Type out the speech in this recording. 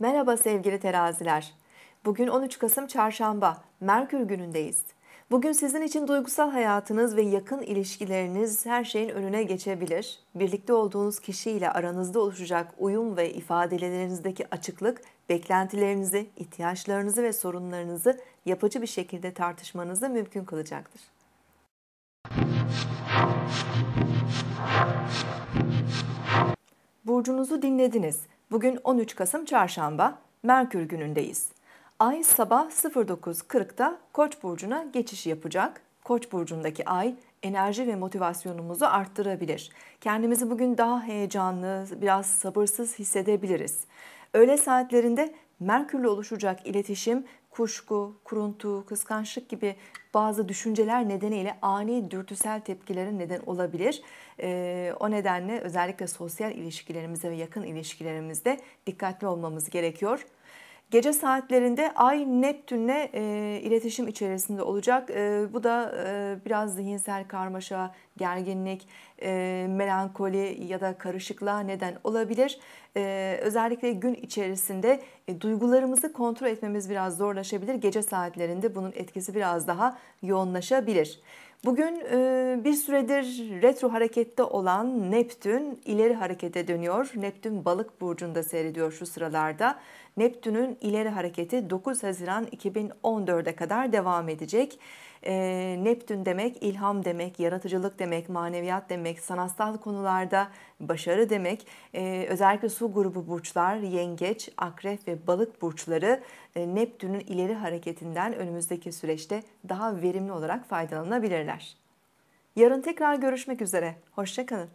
Merhaba sevgili teraziler. Bugün 13 Kasım Çarşamba, Merkür günündeyiz. Bugün sizin için duygusal hayatınız ve yakın ilişkileriniz her şeyin önüne geçebilir. Birlikte olduğunuz kişiyle aranızda oluşacak uyum ve ifadelerinizdeki açıklık, beklentilerinizi, ihtiyaçlarınızı ve sorunlarınızı yapıcı bir şekilde tartışmanızı mümkün kılacaktır. Burcunuzu dinlediniz. Bugün 13 Kasım Çarşamba, Merkür günündeyiz. Ay sabah 09.40'da Koç burcuna geçiş yapacak. Koç burcundaki ay enerji ve motivasyonumuzu arttırabilir. Kendimizi bugün daha heyecanlı, biraz sabırsız hissedebiliriz. Öğle saatlerinde Merkür'le oluşacak iletişim kuşku, kuruntu, kıskançlık gibi bazı düşünceler nedeniyle ani dürtüsel tepkilere neden olabilir. E, o nedenle özellikle sosyal ilişkilerimizde ve yakın ilişkilerimizde dikkatli olmamız gerekiyor. Gece saatlerinde Ay Neptün'le e, iletişim içerisinde olacak. E, bu da e, biraz zihinsel karmaşa, gerginlik, e, melankoli ya da karışıklığa neden olabilir. E, özellikle gün içerisinde e, duygularımızı kontrol etmemiz biraz zorlaşabilir. Gece saatlerinde bunun etkisi biraz daha yoğunlaşabilir. Bugün e, bir süredir retro harekette olan Neptün ileri harekete dönüyor. Neptün balık burcunda seyrediyor şu sıralarda. Neptün'ün ileri hareketi 9 Haziran 2014'e kadar devam edecek. E, Neptün demek ilham demek, yaratıcılık demek, maneviyat demek, sanatsal konularda başarı demek. E, özellikle su grubu burçlar, yengeç, akrep ve balık burçları e, Neptün'ün ileri hareketinden önümüzdeki süreçte daha verimli olarak faydalanabilirler. Yarın tekrar görüşmek üzere. Hoşçakalın.